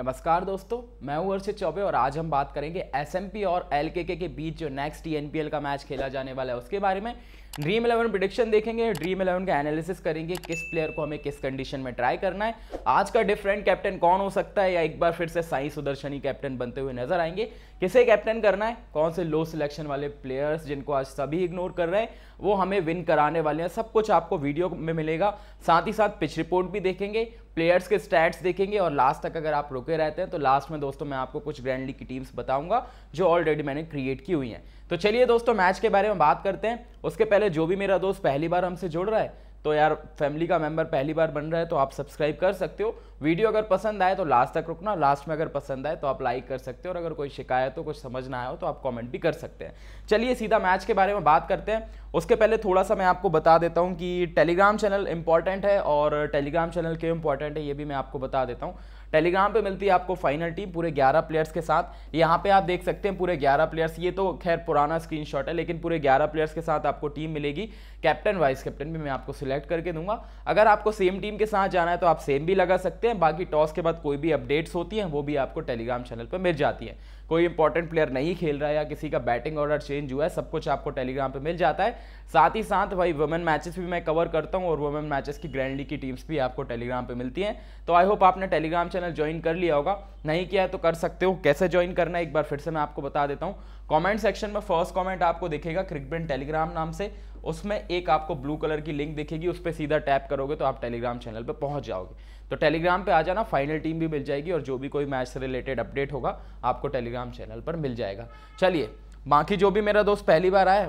नमस्कार दोस्तों मैं हूं अर्षित चौबे और आज हम बात करेंगे एसएमपी और एलकेके के बीच जो नेक्स्ट टीएनपीएल e का मैच खेला जाने वाला है उसके बारे में ड्रीम इलेवन प्रिडिक्शन देखेंगे ड्रीम इलेवन का एनालिसिस करेंगे किस प्लेयर को हमें किस कंडीशन में ट्राई करना है आज का डिफरेंट कैप्टन कौन हो सकता है या एक बार फिर से साई सुदर्शनी कैप्टन बनते हुए नजर आएंगे किसे कैप्टन करना है कौन से लो सिलेक्शन वाले प्लेयर्स जिनको आज सभी इग्नोर कर रहे हैं वो हमें विन कराने वाले हैं सब कुछ आपको वीडियो में मिलेगा साथ ही साथ पिच रिपोर्ट भी देखेंगे प्लेयर्स के स्टैट्स देखेंगे और लास्ट तक अगर आप रुके रहते हैं तो लास्ट में दोस्तों मैं आपको कुछ ग्रैंडली की टीम्स बताऊंगा जो ऑलरेडी मैंने क्रिएट की हुई हैं तो चलिए दोस्तों मैच के बारे में बात करते हैं उसके पहले जो भी मेरा दोस्त पहली बार हमसे जुड़ रहा है तो यार फैमिली का मेंबर पहली बार बन रहा है तो आप सब्सक्राइब कर सकते हो वीडियो अगर पसंद आए तो लास्ट तक रुकना लास्ट में अगर पसंद आए तो आप लाइक कर सकते हो और अगर कोई शिकायत हो कुछ समझ ना आया हो तो आप कमेंट भी कर सकते हैं चलिए सीधा मैच के बारे में बात करते हैं उसके पहले थोड़ा सा मैं आपको बता देता हूँ कि टेलीग्राम चैनल इंपॉर्टेंट है और टेलीग्राम चैनल क्यों इंपॉर्टेंट है ये भी मैं आपको बता देता हूँ टेलीग्राम पे मिलती है आपको फाइनल टीम पूरे 11 प्लेयर्स के साथ यहाँ पे आप देख सकते हैं पूरे 11 प्लेयर्स ये तो खैर पुराना स्क्रीनशॉट है लेकिन पूरे 11 प्लेयर्स के साथ आपको टीम मिलेगी कैप्टन वाइस कैप्टन भी मैं आपको सिलेक्ट करके दूंगा अगर आपको सेम टीम के साथ जाना है तो आप सेम भी लगा सकते हैं बाकी टॉस के बाद कोई भी अपडेट्स होती हैं वो भी आपको टेलीग्राम चैनल पर मिल जाती है कोई इंपॉर्टेंट प्लेयर नहीं खेल रहा है या किसी का बैटिंग ऑर्डर चेंज हुआ है सब कुछ आपको टेलीग्राम पर मिल जाता है साथ ही साथ भाई वुमेन मैचेस भी मैं कवर करता हूँ और वुमेन मैचेस की ग्रैंड लीग की टीम्स भी आपको टेलीग्राम पर मिलती हैं तो आई होप आपने टेलीग्राम चैनल ज्वाइन कर लिया होगा नहीं किया तो कर सकते हो कैसे ज्वाइन करना है एक बार फिर से मैं आपको बता देता हूँ कमेंट सेक्शन में फर्स्ट कमेंट आपको दिखेगा क्रिकबिन टेलीग्राम नाम से उसमें एक आपको ब्लू कलर की लिंक दिखेगी उस पर सीधा टैप करोगे तो आप टेलीग्राम चैनल पर पहुंच जाओगे तो टेलीग्राम पे आ जाना फाइनल टीम भी मिल जाएगी और जो भी कोई मैच से रिलेटेड अपडेट होगा आपको टेलीग्राम चैनल पर मिल जाएगा चलिए बाकी जो भी मेरा दोस्त पहली बार आए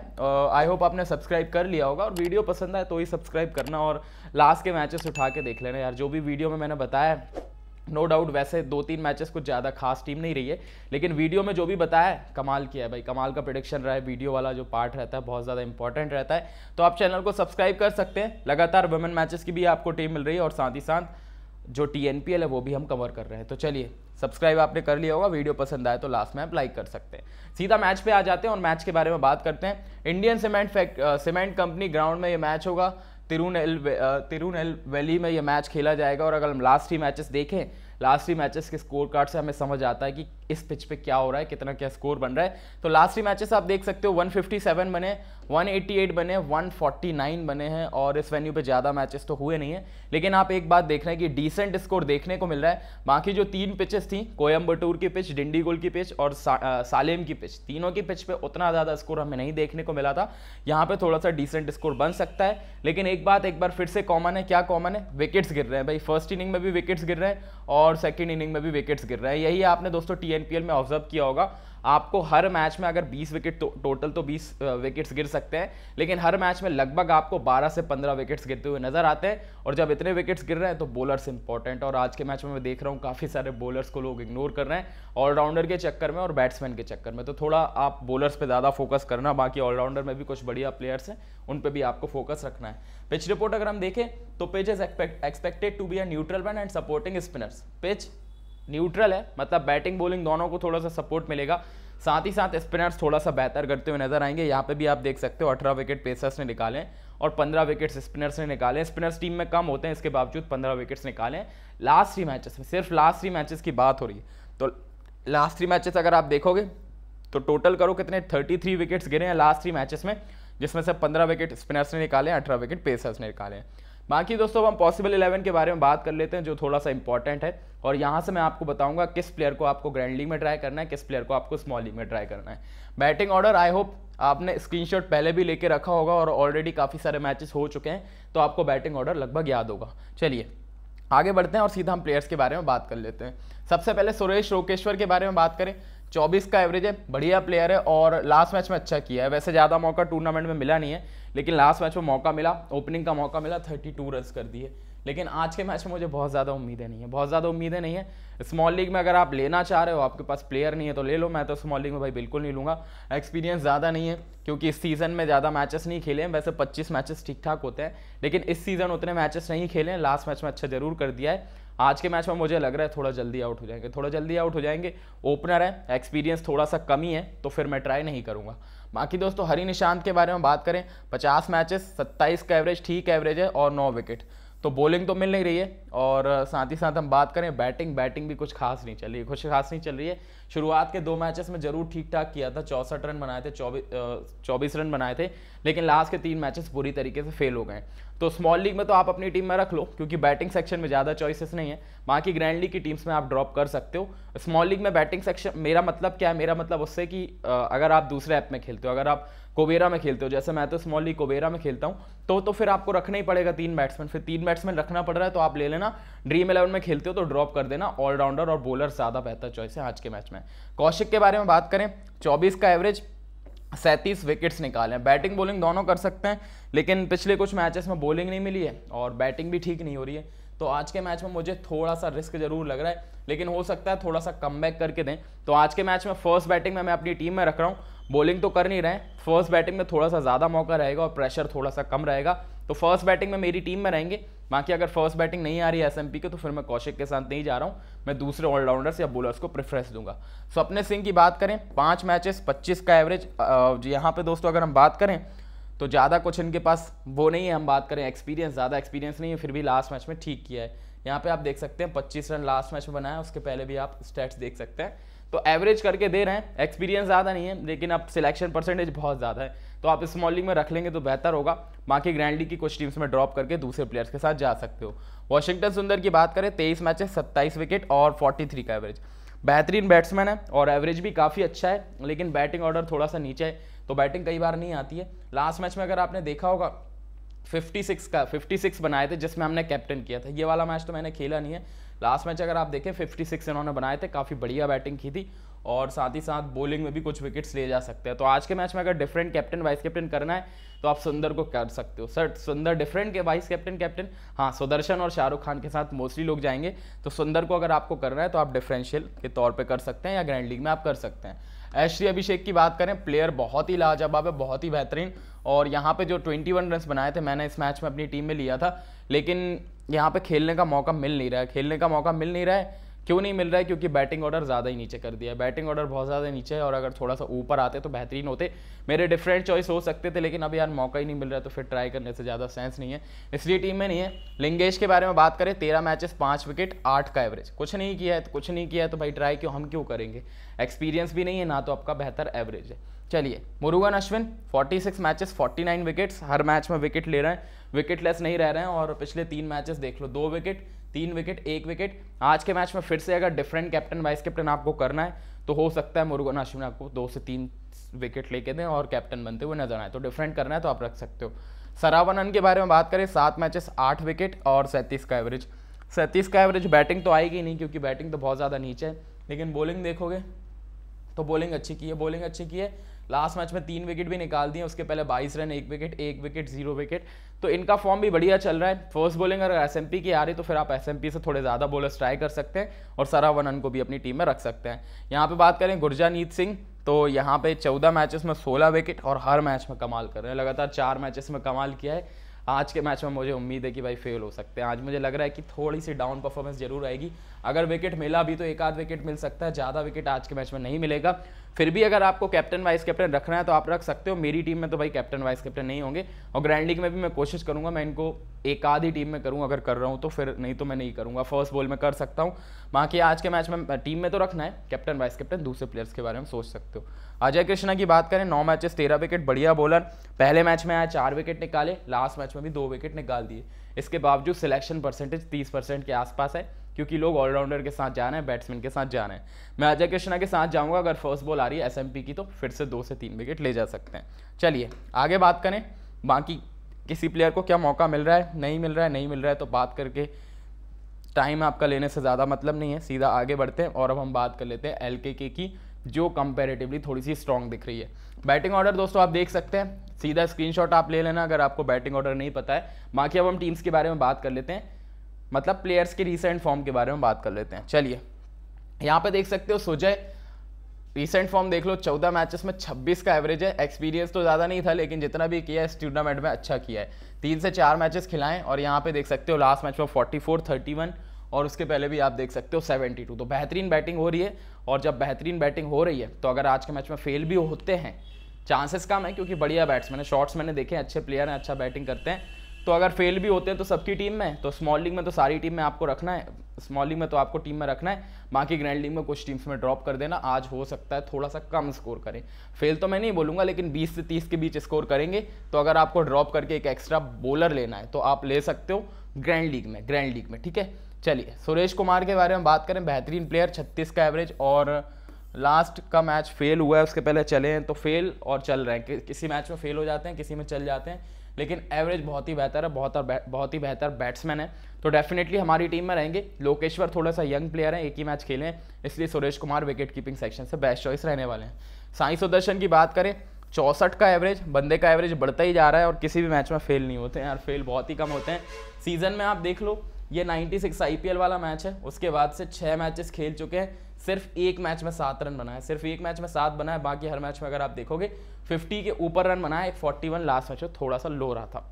आई होप आपने सब्सक्राइब कर लिया होगा और वीडियो पसंद आए तो ही सब्सक्राइब करना और लास्ट के मैचेस उठा के देख लेना यार जो भी वीडियो में मैंने बताया नो डाउट वैसे दो तीन मैचेस कुछ ज़्यादा खास टीम नहीं रही है लेकिन वीडियो में जो भी बताया कमाल किया है भाई कमाल का प्रोडिक्शन रहा है वीडियो वाला जो पार्ट रहता है बहुत ज़्यादा इंपॉर्टेंट रहता है तो आप चैनल को सब्सक्राइब कर सकते हैं लगातार वुमेन मैचेस की भी आपको टीम मिल रही है और साथ ही साथ जो टी है वो भी हम कवर कर रहे हैं तो चलिए सब्सक्राइब आपने कर लिया होगा वीडियो पसंद आए तो लास्ट में आप लाइक कर सकते हैं सीधा मैच पे आ जाते हैं और मैच के बारे में बात करते हैं Indian cement fact cement company ground में ये मैच होगा तिरुनेल तिरुनेल वैली में ये मैच खेला जाएगा और अगर हम लास्ट ही मैचेस देखें लास्ट ही मैचेस के स्कोर कार्ड से हमें समझ आता है कि इस पिच पे क्या हो रहा है कितना क्या स्कोर बन रहा है तो लास्ट ही मैचेस आप देख सकते हो 157 बने 188 बने 149 बने हैं और इस वेन्यू पे ज़्यादा मैचेस तो हुए नहीं है लेकिन आप एक बात देख रहे हैं कि डिसेंट स्कोर देखने को मिल रहा है बाकी जो तीन पिचेस थी कोयम्बटूर की पिच डिंडीगुल की पिच और सा, आ, सालेम की पिच तीनों की पिच पे उतना ज़्यादा स्कोर हमें नहीं देखने को मिला था यहाँ पे थोड़ा सा डिसेंट स्कोर बन सकता है लेकिन एक बात एक बार फिर से कॉमन है क्या कॉमन है विकेट्स गिर रहे हैं भाई फर्स्ट इनिंग में भी विकेट्स गिर रहे हैं और सेकेंड इनिंग में भी विकेट्स गिर रहे हैं यही आपने दोस्तों टी एनपीएल में ऑब्जर्व किया होगा आपको हर मैच में अगर 20 विकेट तो, टोटल तो 20 विकेट्स गिर सकते हैं लेकिन हर मैच में लगभग आपको 12 से 15 विकेट्स गिरते हुए नजर आते हैं और जब इतने विकेट्स गिर रहे हैं तो बॉलर्स इंपॉर्टेंट और आज के मैच में मैं देख रहा हूं काफ़ी सारे बॉलर्स को लोग इग्नोर कर रहे हैं ऑलराउंडर के चक्कर में और बैट्समैन के चक्कर में तो थोड़ा आप बॉलर्स पर ज़्यादा फोकस करना बाकी ऑलराउंडर में भी कुछ बढ़िया प्लेयर्स हैं उन पर भी आपको फोकस रखना है पिच रिपोर्ट अगर हम देखें तो pitch is expected to be a neutral man and supporting spinners pitch neutral है मतलब बैटिंग बॉलिंग दोनों को थोड़ा सा सपोर्ट मिलेगा साथ ही साथ स्पिनर्स थोड़ा सा बेहतर करते हुए नजर आएंगे यहाँ पे भी आप देख सकते हो अठारह विकेट पेसर्स ने निकाले और पंद्रह विकेट्स स्पिनर्स ने निकाले स्पिनर्स टीम में कम होते हैं इसके बावजूद पंद्रह विकेट्स निकाले लास्ट थ्री मैचेस में सिर्फ लास्ट थ्री मैचेस की बात हो रही है तो लास्ट थ्री मैचेस अगर आप देखोगे तो टोटल करो कितने थर्टी थ्री विकेट्स गिरे हैं लास्ट थ्री मैचेस में जिसमें से पंद्रह विकेट स्पिनर्स ने निकाले अठारह विकेट पेसर्स ने निकाले हैं बाकी दोस्तों हम पॉसिबल इलेवन के बारे में बात कर लेते हैं जो थोड़ा सा इंपॉर्टेंट है और यहाँ से मैं आपको बताऊंगा किस प्लेयर को आपको ग्रैंड लीग में ट्राई करना है किस प्लेयर को आपको स्मॉल लीग में ट्राई करना है बैटिंग ऑर्डर आई होप आपने स्क्रीनशॉट पहले भी लेके रखा होगा और ऑलरेडी काफ़ी सारे मैचेस हो चुके हैं तो आपको बैटिंग ऑर्डर लगभग याद होगा चलिए आगे बढ़ते हैं और सीधा हम प्लेयर्स के बारे में बात कर लेते हैं सबसे पहले सुरेश रोकेश्वर के बारे में बात करें 24 का एवरेज है बढ़िया प्लेयर है और लास्ट मैच में अच्छा किया है वैसे ज़्यादा मौका टूर्नामेंट में मिला नहीं है लेकिन लास्ट मैच में मौका मिला ओपनिंग का मौका मिला थर्टी टू रन कर दिए लेकिन आज के मैच में मुझे बहुत ज़्यादा उम्मीदें नहीं है बहुत ज़्यादा उम्मीदें नहीं है स्मॉल लीग में अगर आप लेना चाह रहे हो आपके पास प्लेयर नहीं है तो ले लो मैं तो स्मॉल लीग में भाई बिल्कुल नहीं लूँगा एक्सपीरियंस ज़्यादा नहीं है क्योंकि इस सीज़न में ज़्यादा मैचेस नहीं खेले हैं वैसे 25 मैचेस ठीक ठाक होते हैं लेकिन इस सीज़न उतने मैचेस नहीं खेले हैं लास्ट मैच में अच्छा जरूर कर दिया है आज के मैच में मुझे लग रहा है थोड़ा जल्दी आउट हो जाएंगे थोड़ा जल्दी आउट हो जाएंगे ओपनर है एक्सपीरियंस थोड़ा सा कमी है तो फिर मैं ट्राई नहीं करूँगा बाकी दोस्तों हरी निशांत के बारे में बात करें पचास मैचेस सत्ताईस का एवरेज ठीक एवरेज है और नौ विकेट तो बॉलिंग तो मिल नहीं रही है और साथ ही साथ हम बात करें बैटिंग बैटिंग भी कुछ खास नहीं चल रही है कुछ खास नहीं चल रही है शुरुआत के दो मैचेस में जरूर ठीक ठाक किया था चौंसठ रन बनाए थे चौबीस चौबीस रन बनाए थे लेकिन लास्ट के तीन मैचेस बुरी तरीके से फेल हो गए तो स्मॉल लीग में तो आप अपनी टीम में रख लो क्योंकि बैटिंग सेक्शन में ज़्यादा चॉइसेस नहीं है बाकी ग्रैंड लीग की टीम्स में आप ड्रॉप कर सकते हो स्मॉल लीग में बैटिंग सेक्शन मेरा मतलब क्या है मेरा मतलब उससे कि अगर आप दूसरे ऐप में खेलते हो अगर आप कोबेरा में खेलते हो जैसे मैं तो स्मॉल लीग में खेलता हूँ तो तो फिर आपको रखना ही पड़ेगा तीन बैट्समैन फिर तीन बैट्समैन रखना पड़ रहा है तो आप ले लेना ड्रीम इलेवन में खेलते हो तो ड्रॉप कर देना ऑलराउंडर और बॉलर ज़्यादा बेहतर चॉइस है आज के मैच में कौशिक के बारे में बात करें चौबीस का एवरेज सैंतीस विकेट्स निकाले हैं बैटिंग बॉलिंग दोनों कर सकते हैं लेकिन पिछले कुछ मैचेस में बॉलिंग नहीं मिली है और बैटिंग भी ठीक नहीं हो रही है तो आज के मैच में मुझे थोड़ा सा रिस्क जरूर लग रहा है लेकिन हो सकता है थोड़ा सा कम करके दें तो आज के मैच में फर्स्ट बैटिंग में मैं अपनी टीम में रख रहा हूँ बॉलिंग तो कर नहीं रहे हैं फर्स्ट बैटिंग में थोड़ा सा ज़्यादा मौका रहेगा और प्रेशर थोड़ा सा कम रहेगा तो फर्स्ट बैटिंग में मेरी टीम में रहेंगे बाकी अगर फर्स्ट बैटिंग नहीं आ रही है एस के तो फिर मैं कौशिक के साथ नहीं जा रहा हूँ मैं दूसरे ऑलराउंडर्स या बोलर्स को प्रेफरेंस दूंगा सो अपने सिंह की बात करें पाँच मैचेस पच्चीस का एवरेज यहाँ पर दोस्तों अगर हम बात करें तो ज़्यादा कुछ इनके पास वो नहीं है हम बात करें एक्सपीरियंस ज़्यादा एक्सपीरियंस नहीं है फिर भी लास्ट मैच में ठीक किया है यहाँ पर आप देख सकते हैं पच्चीस रन लास्ट मैच में बनाया उसके पहले भी आप स्टैट्स देख सकते हैं तो एवरेज करके दे रहे हैं एक्सपीरियंस ज़्यादा नहीं है लेकिन अब सिलेक्शन परसेंटेज बहुत ज़्यादा है तो आप स्मॉल लीग में रख लेंगे तो बेहतर होगा बाकी ग्रैंड लीग की कुछ टीम्स में ड्रॉप करके दूसरे प्लेयर्स के साथ जा सकते हो वॉशिंगटन सुंदर की बात करें तेईस है सत्ताईस विकेट और फोर्टी थ्री का एवरेज बेहतरीन बैट्समैन है और एवरेज भी काफ़ी अच्छा है लेकिन बैटिंग ऑर्डर थोड़ा सा नीचे है तो बैटिंग कई बार नहीं आती है लास्ट मैच में अगर आपने देखा होगा 56 का 56 बनाए थे जिसमें हमने कैप्टन किया था ये वाला मैच तो मैंने खेला नहीं है लास्ट मैच अगर आप देखें 56 इन्होंने बनाए थे काफ़ी बढ़िया बैटिंग की थी और साथ ही साथ बॉलिंग में भी कुछ विकेट्स ले जा सकते हैं तो आज के मैच में अगर डिफरेंट कैप्टन वाइस कैप्टन करना है तो आप सुंदर को कर सकते हो सर सुंदर डिफरेंट के वाइस कैप्टन कैप्टन हाँ सुदर्शन और शाहरुख खान के साथ मोस्टली लोग जाएंगे तो सुंदर को अगर आपको करना है तो आप डिफरेंशियल के तौर पर कर सकते हैं या ग्रैंड लीग में आप कर सकते हैं ऐश्री अभिषेक की बात करें प्लेयर बहुत ही लाजवाब है बहुत ही बेहतरीन और यहाँ पे जो 21 वन रन बनाए थे मैंने इस मैच में अपनी टीम में लिया था लेकिन यहाँ पे खेलने का मौका मिल नहीं रहा है खेलने का मौका मिल नहीं रहा है क्यों नहीं मिल रहा है क्योंकि बैटिंग ऑर्डर ज़्यादा ही नीचे कर दिया है बैटिंग ऑर्डर बहुत ज़्यादा नीचे है और अगर थोड़ा सा ऊपर आते तो बेहतरीन होते मेरे डिफरेंट चॉइस हो सकते थे लेकिन अब यार मौका ही नहीं मिल रहा तो फिर ट्राई करने से ज़्यादा सेंस नहीं है इसलिए टीम में नहीं है लिंगेश के बारे में बात करें तेरह मैचेस पाँच विकेट आठ का एवरेज कुछ नहीं किया है तो कुछ नहीं किया है तो भाई ट्राई क्यों हम क्यों करेंगे एक्सपीरियंस भी नहीं है ना तो आपका बेहतर एवरेज है चलिए मुरुगन अश्विन 46 मैचेस 49 विकेट्स हर मैच में विकेट ले रहे हैं विकेटलेस नहीं रह रहे हैं और पिछले तीन मैचेस देख लो दो विकेट तीन विकेट एक विकेट आज के मैच में फिर से अगर डिफरेंट कैप्टन वाइस कैप्टन आपको करना है तो हो सकता है मुर्गन अश्विन आपको दो से तीन विकेट लेके दें और कैप्टन बनते हुए नजर आए तो डिफरेंट करना है तो आप रख सकते हो सरावनन के बारे में बात करें सात मैचेस आठ विकेट और सैंतीस का एवरेज सैंतीस का एवरेज बैटिंग तो आएगी नहीं क्योंकि बैटिंग तो बहुत ज़्यादा नीचे है लेकिन बॉलिंग देखोगे तो बॉलिंग अच्छी की है बॉलिंग अच्छी की है लास्ट मैच में तीन विकेट भी निकाल दिए उसके पहले 22 रन एक विकेट एक विकेट जीरो विकेट तो इनका फॉर्म भी बढ़िया चल रहा है फर्स्ट बॉलिंग अगर एस की आ रही तो फिर आप एस से थोड़े ज़्यादा बॉलर्स ट्राई कर सकते हैं और सरावनन को भी अपनी टीम में रख सकते हैं यहाँ पर बात करें गुरजानीत सिंह तो यहाँ पे चौदह मैचेस में सोलह विकेट और हर मैच में कमाल कर रहे हैं लगातार चार मैचेस में कमाल किया है आज के मैच में मुझे उम्मीद है कि भाई फेल हो सकते हैं आज मुझे लग रहा है कि थोड़ी सी डाउन परफॉर्मेंस जरूर आएगी अगर विकेट मिला भी तो एक आध विकेट मिल सकता है ज़्यादा विकेट आज के मैच में नहीं मिलेगा फिर भी अगर आपको कैप्टन वाइस कैप्टन रखना है तो आप रख सकते हो मेरी टीम में तो भाई कैप्टन वाइस कैप्टन नहीं होंगे और ग्रैंड लीग में भी मैं कोशिश करूंगा मैं इनको एक आधी टीम में करूँ अगर कर रहा हूँ तो फिर नहीं तो मैं नहीं करूँगा फर्स्ट बॉल में कर सकता हूँ बाकी आज के मैच में टीम में तो रखना है कैप्टन वाइस कैप्टन दूसरे प्लेयर्स के बारे में सोच सकते हो अजय कृष्णा की बात करें नौ मैचेस तेरह विकेट बढ़िया बॉलर पहले मैच में आया चार विकेट निकाले लास्ट मैच में भी दो विकेट निकाल दिए इसके बावजूद सिलेक्शन परसेंटेज तीस परसेंट के आसपास है क्योंकि लोग ऑलराउंडर के साथ जा रहे हैं बैट्समैन के साथ जा रहे हैं मैं अजय कृष्णा के साथ जाऊंगा अगर फर्स्ट बॉल आ रही है एस की तो फिर से दो से तीन विकेट ले जा सकते हैं चलिए आगे बात करें बाकी किसी प्लेयर को क्या मौका मिल रहा है नहीं मिल रहा है नहीं मिल रहा है तो बात करके टाइम आपका लेने से ज़्यादा मतलब नहीं है सीधा आगे बढ़ते हैं और अब हम बात कर लेते हैं एल की जो कंपेरेटिवली थोड़ी सी स्ट्रॉन्ग दिख रही है बैटिंग ऑर्डर दोस्तों आप देख सकते हैं सीधा स्क्रीनशॉट आप ले लेना अगर आपको बैटिंग ऑर्डर नहीं पता है बाकी अब हम टीम्स के बारे में बात कर लेते हैं मतलब प्लेयर्स के रिसेंट फॉर्म के बारे में बात कर लेते हैं चलिए यहाँ पे देख सकते हो सुजय रिसेंट फॉर्म देख लो चौदह मैचेस में छब्बीस का एवरेज है एक्सपीरियंस तो ज़्यादा नहीं था लेकिन जितना भी किया है इस टूर्नामेंट में अच्छा किया है तीन से चार मैचेस खिलाएं और यहाँ पे देख सकते हो लास्ट मैच में फोर्टी फोर थर्टी वन और उसके पहले भी आप देख सकते हो 72 तो बेहतरीन बैटिंग हो रही है और जब बेहतरीन बैटिंग हो रही है तो अगर आज के मैच में फेल भी होते हैं चांसेस कम है क्योंकि बढ़िया बैट्समैन है शॉर्ट्स मैंने देखे अच्छे प्लेयर हैं अच्छा बैटिंग करते हैं तो अगर फेल भी होते हैं तो सबकी टीम में तो स्मॉल लीग में तो सारी टीम में आपको रखना है स्मॉल लीग में तो आपको टीम में रखना है बाकी ग्रैंड लीग में कुछ टीम्स में ड्रॉप कर देना आज हो सकता है थोड़ा सा कम स्कोर करें फेल तो मैं नहीं बोलूँगा लेकिन 20 से 30 के बीच स्कोर करेंगे तो अगर आपको ड्रॉप करके एक एक्स्ट्रा बॉलर लेना है तो आप ले सकते हो ग्रैंड लीग में ग्रैंड लीग में ठीक है चलिए सुरेश कुमार के बारे में बात करें बेहतरीन प्लेयर छत्तीस का एवरेज और लास्ट का मैच फेल हुआ है उसके पहले चले हैं तो फेल और चल रहे हैं किसी मैच में फेल हो जाते हैं किसी में चल जाते हैं लेकिन एवरेज बहुत ही बेहतर है बहुत बहुत ही बेहतर बैट्समैन है तो डेफिनेटली हमारी टीम में रहेंगे लोकेश्वर थोड़ा सा यंग प्लेयर है एक ही मैच खेले हैं इसलिए Suresh Kumar wicket keeping section से बेस्ट चॉइस रहने वाले हैं साई सुदर्शन की बात करें चौंसठ का एवरेज बंदे का एवरेज बढ़ता ही जा रहा है और किसी भी मैच में फेल नहीं होते हैं यार फेल बहुत ही कम होते हैं सीजन में आप देख लो ये 96 आईपीएल वाला मैच है उसके बाद से छः मैचेस खेल चुके हैं सिर्फ एक मैच में सात रन बनाए सिर्फ एक मैच में सात बनाए बाकी हर मैच में अगर आप देखोगे 50 के ऊपर रन बनाए 41 लास्ट मैच में थोड़ा सा लो रहा था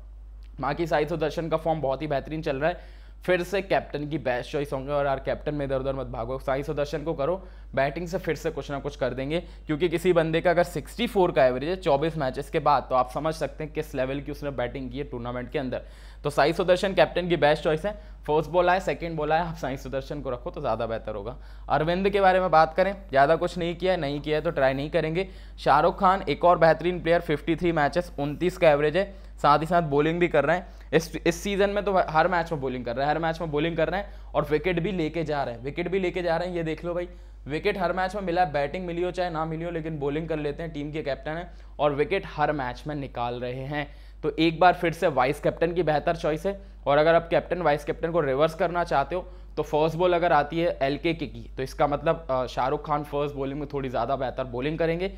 बाकी साई दर्शन का फॉर्म बहुत ही बेहतरीन चल रहा है फिर से कैप्टन की बेस्ट चॉइस होंगे और यार कैप्टन में इधर उधर मत भागो साई सुदर्शन को करो बैटिंग से फिर से कुछ ना कुछ कर देंगे क्योंकि किसी बंदे का अगर 64 का एवरेज है 24 मैचेस के बाद तो आप समझ सकते हैं किस लेवल की उसने बैटिंग की है टूर्नामेंट के अंदर तो साई सुदर्शन कैप्टन की बेस्ट चॉइस है फर्स्ट बॉल आए सेकेंड बॉल आए आप साई सुदर्शन को रखो तो ज़्यादा बेहतर होगा अरविंद के बारे में बात करें ज़्यादा कुछ नहीं किया नहीं किया है तो ट्राई नहीं करेंगे शाहरुख खान एक और बेहतरीन प्लेयर फिफ्टी थ्री मैचेस का एवरेज है साथ ही साथ बॉलिंग भी कर रहे हैं इस इस सीजन में तो हर मैच में बॉलिंग कर रहे हैं हर मैच में बॉलिंग कर रहे हैं और विकेट भी लेके जा रहे हैं विकेट भी लेके जा रहे हैं ये देख लो भाई विकेट हर मैच में मिला है बैटिंग मिली हो चाहे ना मिली हो लेकिन बॉलिंग कर लेते हैं टीम के कैप्टन है और विकेट हर मैच में निकाल रहे हैं तो एक बार फिर से वाइस कैप्टन की बेहतर चॉइस है और अगर आप कैप्टन वाइस कैप्टन को रिवर्स करना चाहते हो तो फर्स्ट बॉल अगर आती है एल के की तो इसका मतलब शाहरुख खान फर्स्ट बॉलिंग में थोड़ी ज़्यादा बेहतर बॉलिंग करेंगे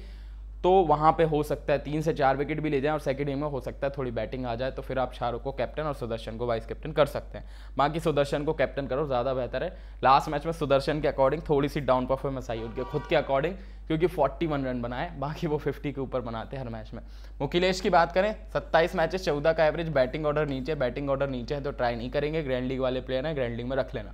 तो वहाँ पे हो सकता है तीन से चार विकेट भी ले जाएं और सेकेंड इनिंग में हो सकता है थोड़ी बैटिंग आ जाए तो फिर आप शाहरुख को कैप्टन और सुदर्शन को वाइस कैप्टन कर सकते हैं बाकी सुदर्शन को कैप्टन करो ज़्यादा बेहतर है लास्ट मैच में सुदर्शन के अकॉर्डिंग थोड़ी सी डाउन परफॉर्मेंस आई उनके खुद के अकॉर्डिंग क्योंकि 41 रन बनाए बाकी वो 50 के ऊपर बनाते हैं हर मैच में मुकिलेश की बात करें 27 मैचेस 14 का एवरेज बैटिंग ऑर्डर नीचे बैटिंग ऑर्डर नीचे है तो ट्राई नहीं करेंगे ग्रैंड लीग वाले प्लेयर हैं ग्रैंड लीग में रख लेना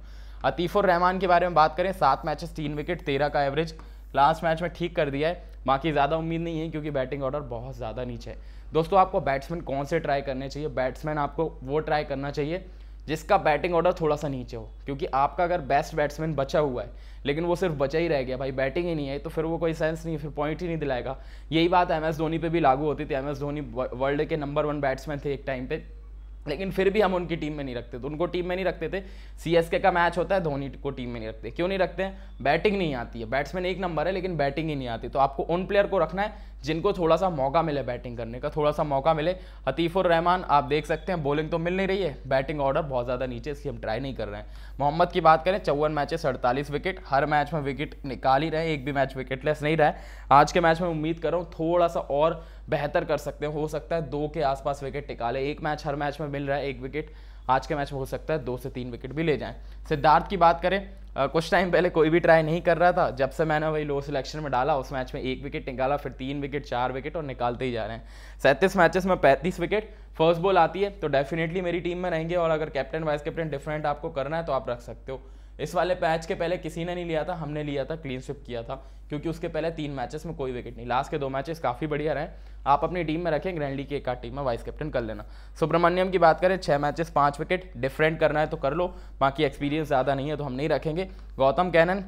अतीफ़ुर रहमान के बारे में बात करें सात मैचेस तीन विकेट तेरह का एवरेज लास्ट मैच में ठीक कर दिया है बाकी ज़्यादा उम्मीद नहीं है क्योंकि बैटिंग ऑर्डर बहुत ज़्यादा नीचे है दोस्तों आपको बैट्समैन कौन से ट्राई करने चाहिए बैट्समैन आपको वो ट्राई करना चाहिए जिसका बैटिंग ऑर्डर थोड़ा सा नीचे हो क्योंकि आपका अगर बेस्ट बैट्समैन बचा हुआ है लेकिन वो सिर्फ बचा ही रह गया भाई बैटिंग ही नहीं है तो फिर वो कोई सेंस नहीं फिर पॉइंट ही नहीं दिलाएगा यही बात एम एस धोनी पर भी लागू होती थी एम एस धोनी वर्ल्ड के नंबर वन बैट्समैन थे एक टाइम पर लेकिन फिर भी हम उनकी टीम में नहीं रखते थे उनको टीम में नहीं रखते थे सी का मैच होता है धोनी को टीम में नहीं रखते क्यों नहीं रखते हैं बैटिंग नहीं आती है बैट्समैन एक नंबर है लेकिन बैटिंग ही नहीं आती तो आपको उन प्लेयर को रखना है जिनको थोड़ा सा मौका मिले बैटिंग करने का थोड़ा सा मौका मिले हतीफ़ुर रहमान आप देख सकते हैं बॉलिंग तो मिल नहीं रही है बैटिंग ऑर्डर बहुत ज़्यादा नीचे इसलिए हम ट्राई नहीं कर रहे हैं मोहम्मद की बात करें चौवन मैचेस अड़तालीस विकेट हर मैच में विकेट निकाल ही रहे हैं एक भी मैच विकेटलेस नहीं रहा आज के मैच में उम्मीद कर रहा हूँ थोड़ा सा और बेहतर कर सकते हैं हो सकता है दो के आसपास विकेट टिकाले एक मैच हर मैच में मिल रहा है एक विकेट आज के मैच में हो सकता है दो से तीन विकेट भी ले जाएं सिद्धार्थ की बात करें आ, कुछ टाइम पहले कोई भी ट्राई नहीं कर रहा था जब से मैंने वही लो सिलेक्शन में डाला उस मैच में एक विकेट निकाला फिर तीन विकेट चार विकेट और निकालते ही जा रहे हैं सैंतीस मैचेस में पैंतीस विकेट फर्स्ट बॉल आती है तो डेफिनेटली मेरी टीम में रहेंगे और अगर कैप्टन वाइस कैप्टन डिफरेंट आपको करना है तो आप रख सकते हो इस वाले पैच के पहले किसी ने नहीं लिया था हमने लिया था क्लीन स्विप किया था क्योंकि उसके पहले तीन मैचेस में कोई विकेट नहीं लास्ट के दो मैचेस काफ़ी बढ़िया रहे आप अपनी टीम में रखें ग्रैंडली की एक आठ टीम में वाइस कैप्टन कर लेना सुब्रमण्यम की बात करें छः मैचेस पाँच विकेट डिफरेंट करना है तो कर लो बाकी एक्सपीरियंस ज़्यादा नहीं है तो हम नहीं रखेंगे गौतम कैनन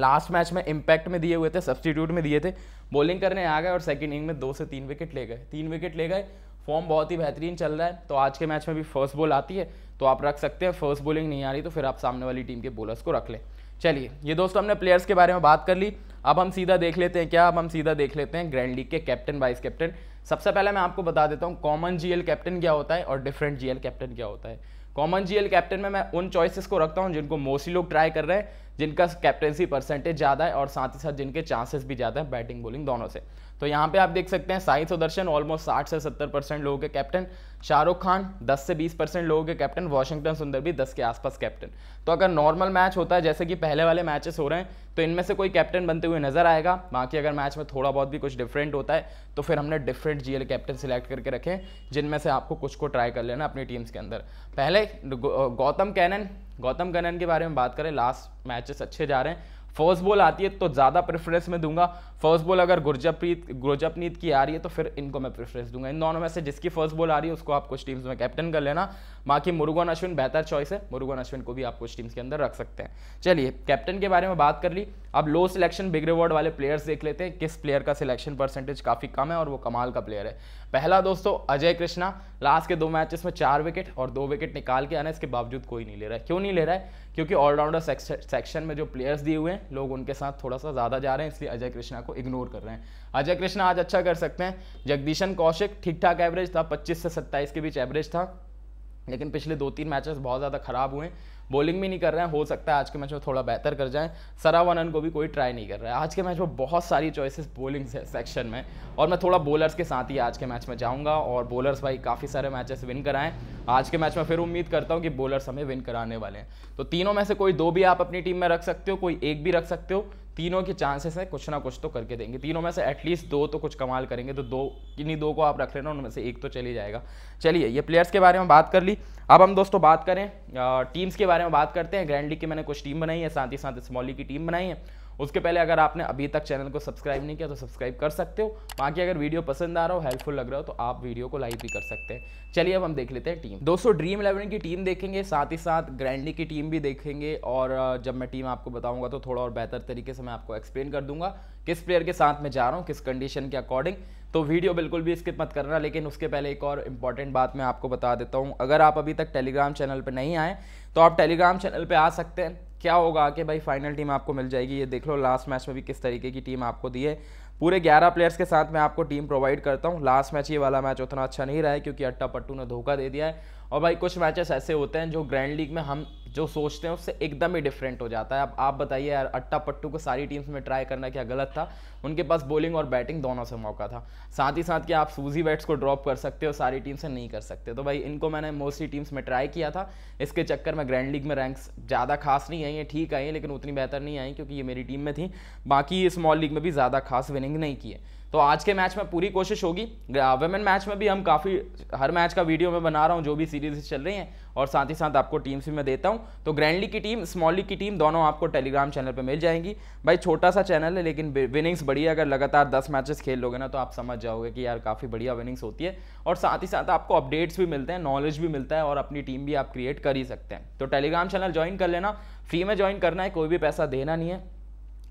लास्ट मैच में इम्पैक्ट में दिए हुए थे सब्सटीट्यूट में दिए थे बॉलिंग करने आ गए और सेकेंड इनिंग में दो से तीन विकेट ले गए तीन विकेट ले गए फॉर्म बहुत ही बेहतरीन चल रहा है तो आज के मैच में भी फर्स्ट बॉल आती है तो आप रख सकते हैं फर्स्ट बॉलिंग नहीं आ रही तो फिर आप सामने वाली टीम के बॉलर्स को रख लें चलिए ये दोस्तों हमने प्लेयर्स के बारे में बात कर ली अब हम सीधा देख लेते हैं क्या अब हम सीधा देख लेते हैं ग्रैंड लीग के कैप्टन वाइस कैप्टन सबसे पहले मैं आपको बता देता हूँ कॉमन जीएल कैप्टन क्या होता है और डिफरेंट जीएल कैप्टन क्या होता है कॉमन जीएल कैप्टन में मैं उन चॉइसेस को रखता हूँ जिनको मोस्टली लोग ट्राई कर रहे हैं जिनका कैप्टनसी परसेंटेज ज़्यादा है और साथ ही साथ जिनके चांसेस भी ज़्यादा है बैटिंग बॉलिंग दोनों से तो यहाँ पे आप देख सकते हैं साई सुदर्शन ऑलमोस्ट साठ से सत्तर परसेंट लोगों के कैप्टन शाहरुख खान दस से बीस परसेंट लोगों के कैप्टन वॉशिंगटन सुंदर भी दस के आसपास कैप्टन तो अगर नॉर्मल मैच होता है जैसे कि पहले वाले मैचेस हो रहे हैं तो इनमें से कोई कैप्टन बनते हुए नजर आएगा बाकी अगर मैच में थोड़ा बहुत भी कुछ डिफरेंट होता है तो फिर हमने डिफरेंट जीएल कैप्टन सिलेक्ट करके रखे जिनमें से आपको कुछ को ट्राई कर लेना अपनी टीम्स के अंदर पहले गौतम कैनन गौतम कैनन के बारे में बात करें लास्ट मैचेस अच्छे जा रहे हैं फर्स्ट बॉल आती है तो ज़्यादा प्रेफरेंस मैं दूंगा फर्स्ट बॉल अगर गुरजप्रीत गुरजपनीत की आ रही है तो फिर इनको मैं प्रेफरेंस दूंगा इन दोनों में से जिसकी फर्स्ट बॉल आ रही है उसको आप कुछ टीम्स में कैप्टन कर लेना बाकी मुरुगन अश्विन बेहतर चॉइस है मुरुगन अश्विन को भी आप कुछ टीम्स के अंदर रख सकते हैं चलिए कैप्टन के बारे में बात कर ली अब लो सिलेक्शन बिग रिवॉर्ड वाले प्लेयर्स देख लेते हैं किस प्लेयर का सिलेक्शन परसेंटेज काफ़ी कम है और वो कमाल का प्लेयर है पहला दोस्तों अजय कृष्णा लास्ट के दो मैचेस में चार विकेट और दो विकेट निकाल के आना इसके बावजूद कोई नहीं ले रहा है क्यों नहीं ले रहा है क्योंकि ऑलराउंडर सेक्शन में जो प्लेयर्स दिए हुए हैं लोग उनके साथ थोड़ा सा ज़्यादा जा रहे हैं इसलिए अजय कृष्णा को इग्नोर कर रहे हैं अजय कृष्णा आज अच्छा कर सकते हैं जगदीशन कौशिक ठीक ठाक एवरेज था पच्चीस से सत्ताईस के बीच एवरेज था लेकिन पिछले दो तीन मैचेस बहुत ज़्यादा ख़राब हुए बॉलिंग भी नहीं कर रहे हैं हो सकता है आज के मैच में थोड़ा बेहतर कर जाएं सरावानंद को भी कोई ट्राई नहीं कर रहा है आज के मैच में बहुत सारी चॉइसेस बॉलिंग सेक्शन में और मैं थोड़ा बॉलर्स के साथ ही आज के मैच में जाऊंगा और बॉलर्स भाई काफ़ी सारे मैचेस विन कराएं आज के मैच में फिर उम्मीद करता हूँ कि बॉलर्स हमें विन कराने वाले हैं तो तीनों में से कोई दो भी आप अपनी टीम में रख सकते हो कोई एक भी रख सकते हो तीनों के चांसेस हैं कुछ ना कुछ तो करके देंगे तीनों में से एटलीस्ट दो तो कुछ कमाल करेंगे तो दो किन्हीं दो को आप रख लेना उनमें से एक तो चली जाएगा चलिए ये प्लेयर्स के बारे में बात कर ली अब हम दोस्तों बात करें टीम्स के बारे में बात करते हैं ग्रैंड लीग की मैंने कुछ टीम बनाई है साथ ही साथ स्मॉल लीग की टीम बनाई है उसके पहले अगर आपने अभी तक चैनल को सब्सक्राइब नहीं किया तो सब्सक्राइब कर सकते हो बाकी अगर वीडियो पसंद आ रहा हो हेल्पफुल लग रहा हो तो आप वीडियो को लाइक भी कर सकते हैं चलिए अब हम देख लेते हैं टीम दोस्तों ड्रीम इलेवन की टीम देखेंगे साथ ही साथ ग्रैंडी की टीम भी देखेंगे और जब मैं टीम आपको बताऊंगा तो थोड़ा और बेहतर तरीके से मैं आपको एक्सप्लेन कर दूंगा किस प्लेयर के साथ मैं जा रहा हूँ किस कंडीशन के अकॉर्डिंग तो वीडियो बिल्कुल भी स्किप मत करना लेकिन उसके पहले एक और इम्पॉर्टेंट बात मैं आपको बता देता हूँ अगर आप अभी तक टेलीग्राम चैनल पर नहीं आए तो आप टेलीग्राम चैनल पर आ सकते हैं क्या होगा कि भाई फाइनल टीम आपको मिल जाएगी ये देख लो लास्ट मैच में भी किस तरीके की टीम आपको दी है पूरे 11 प्लेयर्स के साथ मैं आपको टीम प्रोवाइड करता हूँ लास्ट मैच ये वाला मैच उतना अच्छा नहीं रहा है क्योंकि अट्टा पट्टू ने धोखा दे दिया है और भाई कुछ मैचेस ऐसे होते हैं जो ग्रैंड लीग में हम जो सोचते हैं उससे एकदम ही डिफरेंट हो जाता है अब आप बताइए यार अट्टा पट्टू को सारी टीम्स में ट्राई करना क्या गलत था उनके पास बॉलिंग और बैटिंग दोनों से मौका था साथ ही साथ कि आप सूजी बैट्स को ड्रॉप कर सकते हो सारी टीम से नहीं कर सकते तो भाई इनको मैंने मोस्टली टीम्स में ट्राई किया था इसके चक्कर में ग्रैंड लीग में रैंक्स ज़्यादा खास नहीं आई हैं ठीक आई हैं लेकिन उतनी बेहतर नहीं आई क्योंकि ये मेरी टीम में थी बाकी स्मॉल लीग में भी ज़्यादा खास विनिंग नहीं की तो आज के मैच में पूरी कोशिश होगी वेमेन मैच में भी हम काफ़ी हर मैच का वीडियो मैं बना रहा हूँ जो भी सीरीज चल रही हैं और साथ ही साथ आपको टीम्स भी मैं देता हूँ तो ग्रैंडली की टीम स्मॉली की टीम दोनों आपको टेलीग्राम चैनल पर मिल जाएंगी भाई छोटा सा चैनल है लेकिन विनिंग्स बढ़िया अगर लगातार दस मैचेस खेल लोगे ना तो आप समझ जाओगे कि यार काफ़ी बढ़िया विनिंग्स होती है और साथ ही साथ आपको अपडेट्स भी मिलते हैं नॉलेज भी मिलता है और अपनी टीम भी आप क्रिएट कर ही सकते हैं तो टेलीग्राम चैनल ज्वाइन कर लेना फ्री में ज्वाइन करना है कोई भी पैसा देना नहीं है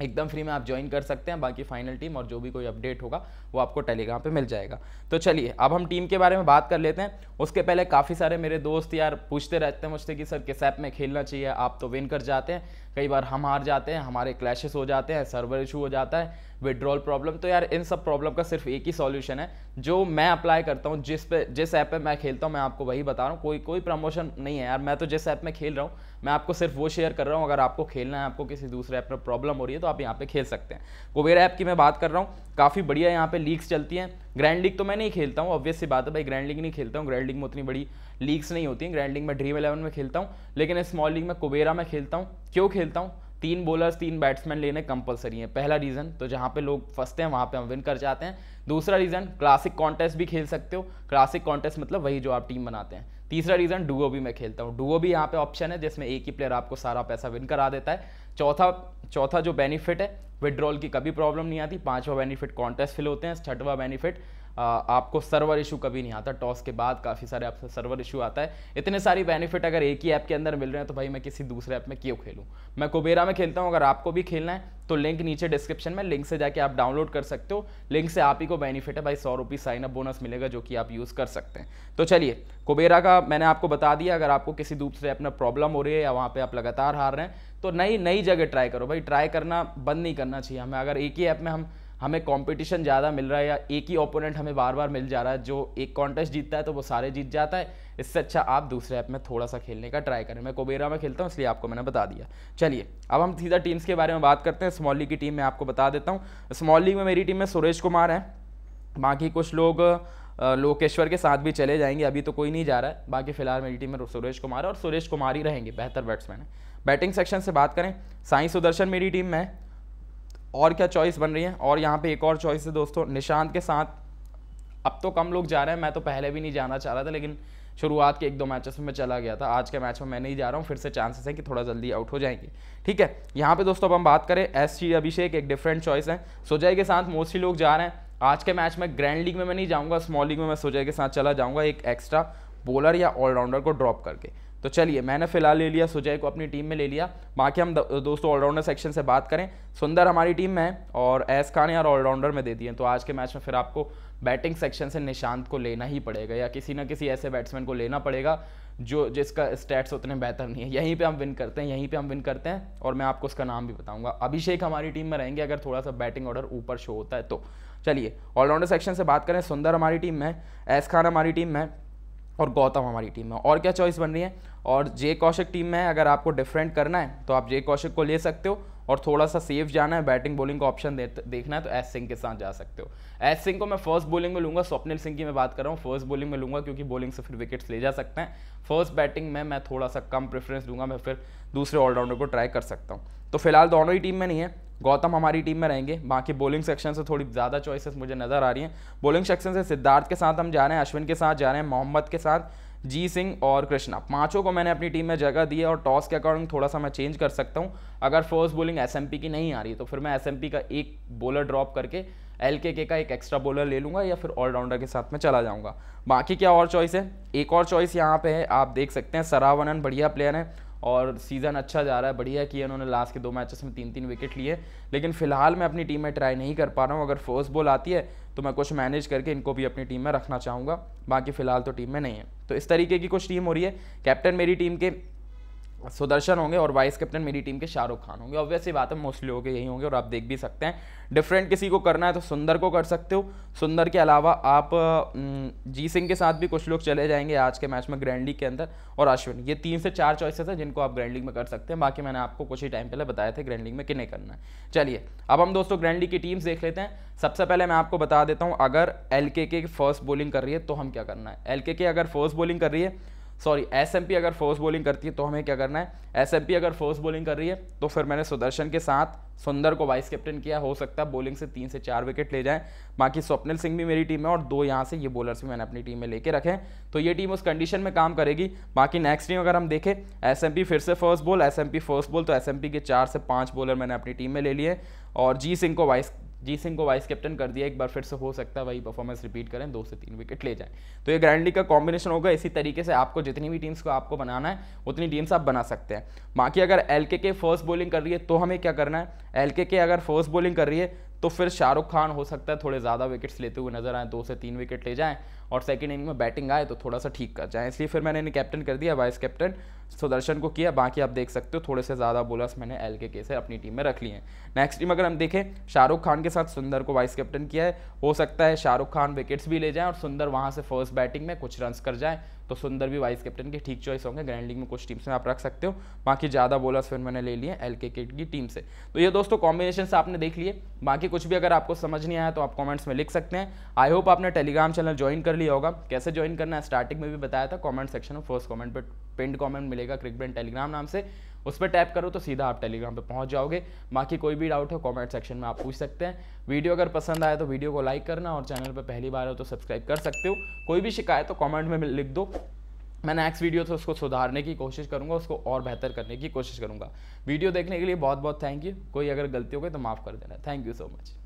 एकदम फ्री में आप ज्वाइन कर सकते हैं बाकी फाइनल टीम और जो भी कोई अपडेट होगा वो आपको टेलीग्राम पे मिल जाएगा तो चलिए अब हम टीम के बारे में बात कर लेते हैं उसके पहले काफ़ी सारे मेरे दोस्त यार पूछते रहते हैं मुझसे कि सर किस ऐप में खेलना चाहिए आप तो विन कर जाते हैं कई बार हम हार जाते हैं हमारे क्लैशेस हो जाते हैं सर्वर इशू हो जाता है विड्रॉल प्रॉब्लम तो यार इन सब प्रॉब्लम का सिर्फ एक ही सॉल्यूशन है जो मैं अप्लाई करता हूँ जिस पे जिस ऐप पे मैं खेलता हूँ मैं आपको वही बता रहा हूँ कोई कोई प्रमोशन नहीं है यार मैं तो जिस ऐप में खेल रहा हूँ मैं आपको सिर्फ वो शेयर कर रहा हूँ अगर आपको खेलना है आपको किसी दूसरे ऐप में प्रॉब्लम हो रही है तो आप यहाँ पे खेल सकते हैं कुबेर ऐप की मैं बात कर रहा हूँ काफ़ी बढ़िया यहाँ पे लीग्स चलती हैं ग्रैंड लीग तो मैं नहीं खेलता हूँ ऑब्वियस सी बात है भाई ग्रैंड लीग नहीं खेलता हूँ ग्रैंड लीग में उतनी बड़ी लीग्स नहीं होती हैं ग्रैंड लीग में ड्रीम इलेवन में खेलता हूँ लेकिन स्मॉल लीग में कुबेरा में खेलता हूँ क्यों खेलता हूँ तीन बॉलर्स तीन बैट्समैन लेने कंपलसरी हैं पहला रीज़न तो जहाँ पे लोग फंसते हैं वहाँ पे हम विन कर जाते हैं दूसरा रीज़न क्लासिक कॉन्टेस्ट भी खेल सकते हो क्लासिक कॉन्टेस्ट मतलब वही जो आप टीम बनाते हैं तीसरा रीज़न डुओ भी मैं खेलता हूँ डुओ भी यहाँ पे ऑप्शन है जिसमें एक ही प्लेयर आपको सारा पैसा विन करा देता है चौथा चौथा जो बेनिफिट है विड्रॉल की कभी प्रॉब्लम नहीं आती पांचवा बेनिफिट कॉन्टेस्ट फिल होते हैं छठवा बेनिफिट आपको सर्वर इशू कभी नहीं आता टॉस के बाद काफ़ी सारे आपसे सर्वर इशू आता है इतने सारी बेनिफिट अगर एक ही ऐप के अंदर मिल रहे हैं तो भाई मैं किसी दूसरे ऐप में क्यों खेलूँ मैं कुबेरा में खेलता हूँ अगर आपको भी खेलना है तो लिंक नीचे डिस्क्रिप्शन में लिंक से जाके आप डाउनलोड कर सकते हो लिंक से आप ही को बेनिफिट है भाई सौ रुपये साइनअप बोनस मिलेगा जो कि आप यूज़ कर सकते हैं तो चलिए कुबेरा का मैंने आपको बता दिया अगर आपको किसी दूसरे ऐप में प्रॉब्लम हो रही है या वहाँ पर आप लगातार हार रहे हैं तो नई नई जगह ट्राई करो भाई ट्राई करना बंद नहीं करना चाहिए हमें अगर एक ही ऐप में हम हमें कंपटीशन ज़्यादा मिल रहा है या एक ही ओपोनेंट हमें बार बार मिल जा रहा है जो एक कॉन्टेस्ट जीतता है तो वो सारे जीत जाता है इससे अच्छा आप दूसरे ऐप में थोड़ा सा खेलने का ट्राई करें मैं कोबेरा में खेलता हूँ इसलिए आपको मैंने बता दिया चलिए अब हम सीधा टीम्स के बारे में बात करते हैं स्मॉल लीग की टीम मैं आपको बता देता हूँ स्मॉल लीग में मेरी टीम में सुरेश कुमार है बाकी कुछ लोग लोकेश्वर के साथ भी चले जाएंगे अभी तो कोई नहीं जा रहा है बाकी फिलहाल मेरी टीम में सुरेश कुमार और सुरेश कुमार ही रहेंगे बेहतर बैट्समैन है बैटिंग सेक्शन से बात करें साई सुदर्शन मेरी टीम में है और क्या चॉइस बन रही है और यहाँ पे एक और चॉइस है दोस्तों निशांत के साथ अब तो कम लोग जा रहे हैं मैं तो पहले भी नहीं जाना चाह रहा था लेकिन शुरुआत के एक दो मैचेस में मैं चला गया था आज के मैच में मैं नहीं जा रहा हूँ फिर से चांसेस हैं कि थोड़ा जल्दी आउट हो जाएंगे ठीक है यहाँ पे दोस्तों अब हम बात करें एस सी अभिषेक एक डिफरेंट चॉइस है सुजय के साथ मोस्टली लोग जा रहे हैं आज के मैच में ग्रैंड लीग में मैं नहीं जाऊँगा स्मॉल लीग में मैं सुजय के साथ चला जाऊँगा एक एक्स्ट्रा बॉलर या ऑलराउंडर को ड्रॉप करके तो चलिए मैंने फिलहाल ले लिया सुजय को अपनी टीम में ले लिया बाकी हम दोस्तों ऑलराउंडर सेक्शन से बात करें सुंदर हमारी टीम में है और एस खान यार ऑलराउंडर में दे दिए तो आज के मैच में फिर आपको बैटिंग सेक्शन से निशांत को लेना ही पड़ेगा या किसी ना किसी ऐसे बैट्समैन को लेना पड़ेगा जो जिसका स्टैट्स उतने बेहतर नहीं है यहीं पे हम विन करते हैं यहीं पे हम विन करते हैं और मैं आपको उसका नाम भी बताऊंगा अभिषेक हमारी टीम में रहेंगे अगर थोड़ा सा बैटिंग ऑर्डर ऊपर शो होता है तो चलिए ऑलराउंडर सेक्शन से बात करें सुंदर हमारी टीम में एस खान हमारी टीम में और गौतम हमारी टीम में और क्या चॉइस बन रही है और जे कौशिक टीम में है अगर आपको डिफरेंट करना है तो आप जे कौशिक को ले सकते हो और थोड़ा सा सेफ जाना है बैटिंग बॉलिंग का ऑप्शन देखना है तो एस सिंह के साथ जा सकते हो एस सिंह को मैं फर्स्ट बॉलिंग में लूँगा स्वप्निल सिंह की मैं बात कर रहा हूँ फर्स्ट बॉलिंग में लूँगा क्योंकि बॉलिंग से फिर विकेट्स ले जा सकते हैं फर्स्ट बैटिंग में मैं थोड़ा सा कम प्रेफरेंस दूंगा मैं फिर दूसरे ऑलराउंडर को ट्राई कर सकता हूँ तो फिलहाल दोनों ही टीम में नहीं है गौतम हमारी टीम में रहेंगे बाकी बॉलिंग सेक्शन से थोड़ी ज़्यादा चॉइसेस मुझे नज़र आ रही हैं बॉलिंग सेक्शन से सिद्धार्थ के साथ हम जा रहे हैं अश्विन के साथ जा रहे हैं मोहम्मद के साथ जी सिंह और कृष्णा पांचों को मैंने अपनी टीम में जगह दी है और टॉस के अकॉर्डिंग थोड़ा सा मैं चेंज कर सकता हूँ अगर फर्स्ट बॉलिंग एस की नहीं आ रही तो फिर मैं एस का एक बॉलर ड्रॉप करके एल के के का एक एक्स्ट्रा बॉलर ले लूँगा या फिर ऑलराउंडर के साथ में चला जाऊँगा बाकी क्या और चॉइस है एक और चॉइस यहाँ पे है आप देख सकते हैं सरावनन बढ़िया प्लेयर है और सीज़न अच्छा जा रहा है बढ़िया किया उन्होंने लास्ट के दो मैचेस में तीन तीन विकेट लिए लेकिन फिलहाल मैं अपनी टीम में ट्राई नहीं कर पा रहा हूँ अगर फर्स्ट बॉल आती है तो मैं कुछ मैनेज करके इनको भी अपनी टीम में रखना चाहूँगा बाकी फ़िलहाल तो टीम में नहीं है तो इस तरीके की कुछ टीम हो रही है कैप्टन मेरी टीम के सुदर्शन होंगे और वाइस कैप्टन मेरी टीम के शाहरुख खान होंगे ऑब्वियसली बात है मोस्टली होके यही होंगे और आप देख भी सकते हैं डिफरेंट किसी को करना है तो सुंदर को कर सकते हो सुंदर के अलावा आप हम्म, जी सिंह के साथ भी कुछ लोग चले जाएंगे आज के मैच में ग्रैंड लीग के अंदर और अश्विन ये तीन से चार चॉइसेस हैं जिनको आप ग्रैंड लीग में कर सकते हैं बाकी मैंने आपको कुछ ही टाइम पहले बताया थे ग्रैंड लीग में किन्हें करना है चलिए अब हम दोस्तों ग्रैंड लीग की टीम्स देख लेते हैं सबसे पहले मैं आपको बता देता हूँ अगर एल के फर्स्ट बॉलिंग कर रही है तो हम क्या करना है एल अगर फर्स्ट बॉलिंग कर रही है सॉरी एस अगर फोर्स बॉलिंग करती है तो हमें क्या करना है एस अगर फोर्स बॉलिंग कर रही है तो फिर मैंने सुदर्शन के साथ सुंदर को वाइस कैप्टन किया हो सकता है बॉलिंग से तीन से चार विकेट ले जाएं बाकी स्वप्निल सिंह भी मेरी टीम में और दो यहाँ से ये बॉलर्स भी मैंने अपनी टीम में लेके रखे तो ये टीम उस कंडीशन में काम करेगी बाकी नेक्स्ट टीम अगर हम देखें एस फिर से फर्स्ट बॉल एस फर्स्ट बॉल तो एस के चार से पाँच बॉलर मैंने अपनी टीम में ले लिए और जी सिंह को वाइस जी सिंह को वाइस कैप्टन कर दिया एक बार फिर से हो सकता है वही परफॉर्मेंस रिपीट करें दो से तीन विकेट ले जाएं तो ये ग्रैंड लीग का कॉम्बिनेशन होगा इसी तरीके से आपको जितनी भी टीम्स को आपको बनाना है उतनी टीम्स आप बना सकते हैं बाकी अगर एल के फर्स्ट बॉलिंग कर रही है तो हमें क्या करना है एल के अगर फर्स्ट बॉलिंग कर रही है तो फिर शाहरुख खान हो सकता है थोड़े ज़्यादा विकेट्स लेते हुए नजर आए दो से तीन विकेट ले जाएं और सेकेंड इनिंग में बैटिंग आए तो थोड़ा सा ठीक कर जाएं इसलिए फिर मैंने इन्हें कैप्टन कर दिया वाइस कैप्टन सुदर्शन को किया बाकी आप देख सकते हो थोड़े से ज़्यादा बोलर्स मैंने एल के से अपनी टीम में रख लिए हैं नेक्स्ट टीम अगर हम देखें शाहरुख खान के साथ सुंदर को वाइस कैप्टन किया है हो सकता है शाहरुख खान विकेट्स भी ले जाएँ और सुंदर वहाँ से फर्स्ट बैटिंग में कुछ रन कर जाएँ तो सुंदर भी वाइस कैप्टन के ठीक चॉइस होंगे ग्रैंड लीग में कुछ टीम्स में आप रख सकते हो बाकी ज़्यादा बॉलर्स फिर मैंने ले लिए एल के किट की टीम से तो ये दोस्तों कॉम्बिनेशन आपने देख लिए बाकी कुछ भी अगर आपको समझ नहीं आया तो आप कॉमेंट्स में लिख सकते हैं आई होप आपने टेलीग्राम चैनल ज्वाइन कर लिया होगा कैसे ज्वाइन करना है स्टार्टिंग में भी बताया था कॉमेंट सेक्शन में फर्स्ट कॉमेंट पर पिंड कॉमेंट मिलेगा क्रिक ब्रेंड टेलीग्राम नाम से उस पर टैप करो तो सीधा आप टेलीग्राम पर पहुँच जाओगे बाकी कोई भी डाउट हो कॉमेंट सेक्शन में आप पूछ सकते हैं वीडियो अगर पसंद आए तो वीडियो को लाइक करना और चैनल पर पहली बार हो तो सब्सक्राइब कर सकते हो कोई भी शिकायत हो कॉमेंट में लिख दो मैं नेक्स्ट वीडियो से उसको सुधारने की कोशिश करूंगा उसको और बेहतर करने की कोशिश करूंगा वीडियो देखने के लिए बहुत बहुत थैंक यू कोई अगर गलती हो गई तो माफ़ कर देना थैंक यू सो मच